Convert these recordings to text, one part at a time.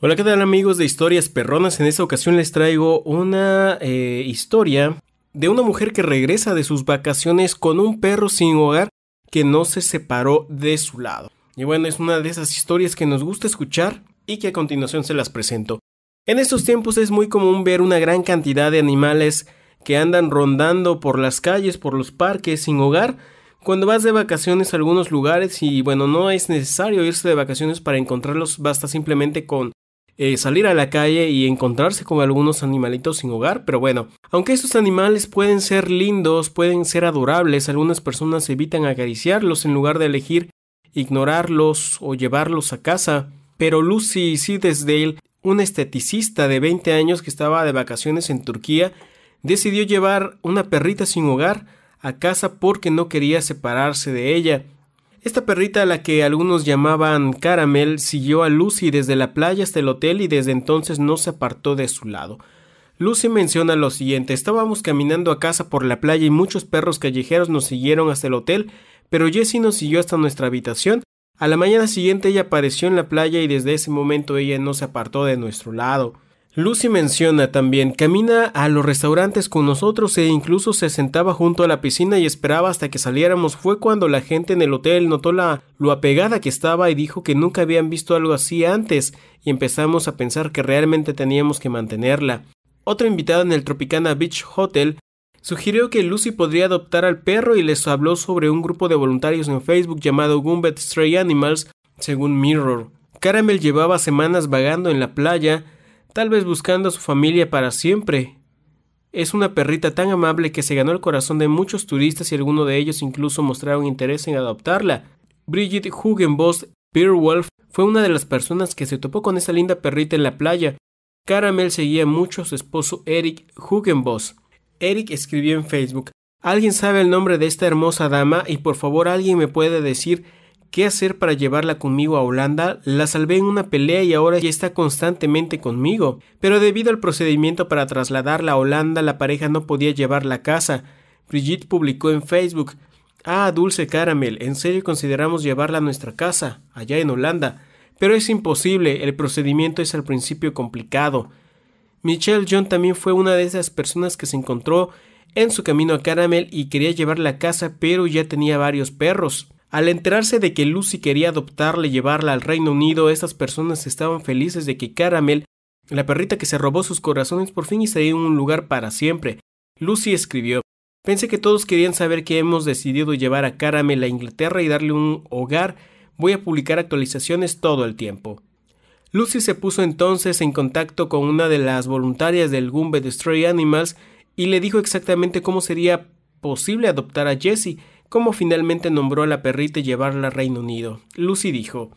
Hola, ¿qué tal amigos de Historias Perronas? En esta ocasión les traigo una eh, historia de una mujer que regresa de sus vacaciones con un perro sin hogar que no se separó de su lado. Y bueno, es una de esas historias que nos gusta escuchar y que a continuación se las presento. En estos tiempos es muy común ver una gran cantidad de animales que andan rondando por las calles, por los parques sin hogar. Cuando vas de vacaciones a algunos lugares y bueno, no es necesario irse de vacaciones para encontrarlos, basta simplemente con eh, salir a la calle y encontrarse con algunos animalitos sin hogar, pero bueno, aunque estos animales pueden ser lindos, pueden ser adorables, algunas personas evitan acariciarlos en lugar de elegir ignorarlos o llevarlos a casa, pero Lucy Sidesdale, una esteticista de 20 años que estaba de vacaciones en Turquía, decidió llevar una perrita sin hogar a casa porque no quería separarse de ella esta perrita a la que algunos llamaban Caramel siguió a Lucy desde la playa hasta el hotel y desde entonces no se apartó de su lado. Lucy menciona lo siguiente, estábamos caminando a casa por la playa y muchos perros callejeros nos siguieron hasta el hotel, pero Jessie nos siguió hasta nuestra habitación. A la mañana siguiente ella apareció en la playa y desde ese momento ella no se apartó de nuestro lado. Lucy menciona también, camina a los restaurantes con nosotros e incluso se sentaba junto a la piscina y esperaba hasta que saliéramos. Fue cuando la gente en el hotel notó la, lo apegada que estaba y dijo que nunca habían visto algo así antes y empezamos a pensar que realmente teníamos que mantenerla. Otra invitada en el Tropicana Beach Hotel sugirió que Lucy podría adoptar al perro y les habló sobre un grupo de voluntarios en Facebook llamado Gumbet Stray Animals, según Mirror. Caramel llevaba semanas vagando en la playa, tal vez buscando a su familia para siempre. Es una perrita tan amable que se ganó el corazón de muchos turistas y algunos de ellos incluso mostraron interés en adoptarla. Bridget Hugenboss Beerwolf fue una de las personas que se topó con esa linda perrita en la playa. Caramel seguía mucho a su esposo Eric Hugenboss. Eric escribió en Facebook: ¿Alguien sabe el nombre de esta hermosa dama? Y por favor, alguien me puede decir qué hacer para llevarla conmigo a Holanda, la salvé en una pelea y ahora ya está constantemente conmigo. Pero debido al procedimiento para trasladarla a Holanda, la pareja no podía llevarla a casa. Brigitte publicó en Facebook, Ah, dulce caramel, en serio consideramos llevarla a nuestra casa, allá en Holanda. Pero es imposible, el procedimiento es al principio complicado. Michelle John también fue una de esas personas que se encontró en su camino a Caramel y quería llevarla a casa, pero ya tenía varios perros. Al enterarse de que Lucy quería adoptarla y llevarla al Reino Unido, estas personas estaban felices de que Caramel, la perrita que se robó sus corazones, por fin estaría en un lugar para siempre. Lucy escribió Pensé que todos querían saber que hemos decidido llevar a Caramel a Inglaterra y darle un hogar. Voy a publicar actualizaciones todo el tiempo. Lucy se puso entonces en contacto con una de las voluntarias del Gumbe Destroy Animals y le dijo exactamente cómo sería posible adoptar a Jessie cómo finalmente nombró a la perrita y llevarla a Reino Unido. Lucy dijo,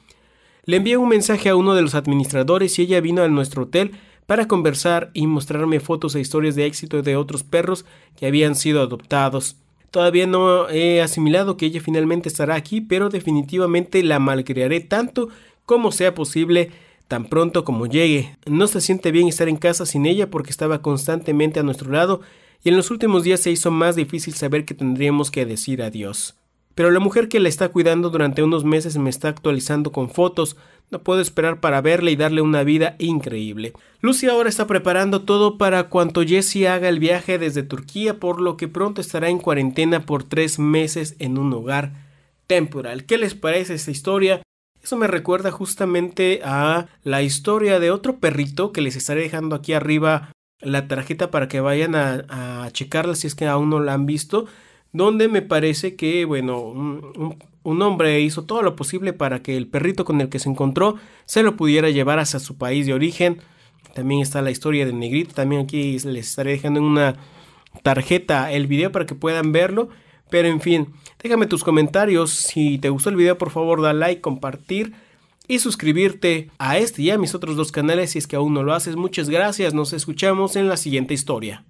le envié un mensaje a uno de los administradores y ella vino a nuestro hotel para conversar y mostrarme fotos e historias de éxito de otros perros que habían sido adoptados. Todavía no he asimilado que ella finalmente estará aquí, pero definitivamente la malcriaré tanto como sea posible tan pronto como llegue. No se siente bien estar en casa sin ella porque estaba constantemente a nuestro lado y en los últimos días se hizo más difícil saber que tendríamos que decir adiós. Pero la mujer que la está cuidando durante unos meses me está actualizando con fotos, no puedo esperar para verla y darle una vida increíble. Lucy ahora está preparando todo para cuanto Jesse haga el viaje desde Turquía, por lo que pronto estará en cuarentena por tres meses en un hogar temporal. ¿Qué les parece esta historia? Eso me recuerda justamente a la historia de otro perrito que les estaré dejando aquí arriba la tarjeta para que vayan a, checarla si es que aún no la han visto. Donde me parece que, bueno, un, hombre hizo todo lo posible para que el perrito con el que se encontró se lo pudiera llevar hacia su país de origen. También está la historia de Negrito. También aquí les estaré dejando en una tarjeta el video para que puedan verlo. Pero en fin, déjame tus comentarios. Si te gustó el video, por favor, da like, compartir y suscribirte a este y a mis otros dos canales si es que aún no lo haces. Muchas gracias, nos escuchamos en la siguiente historia.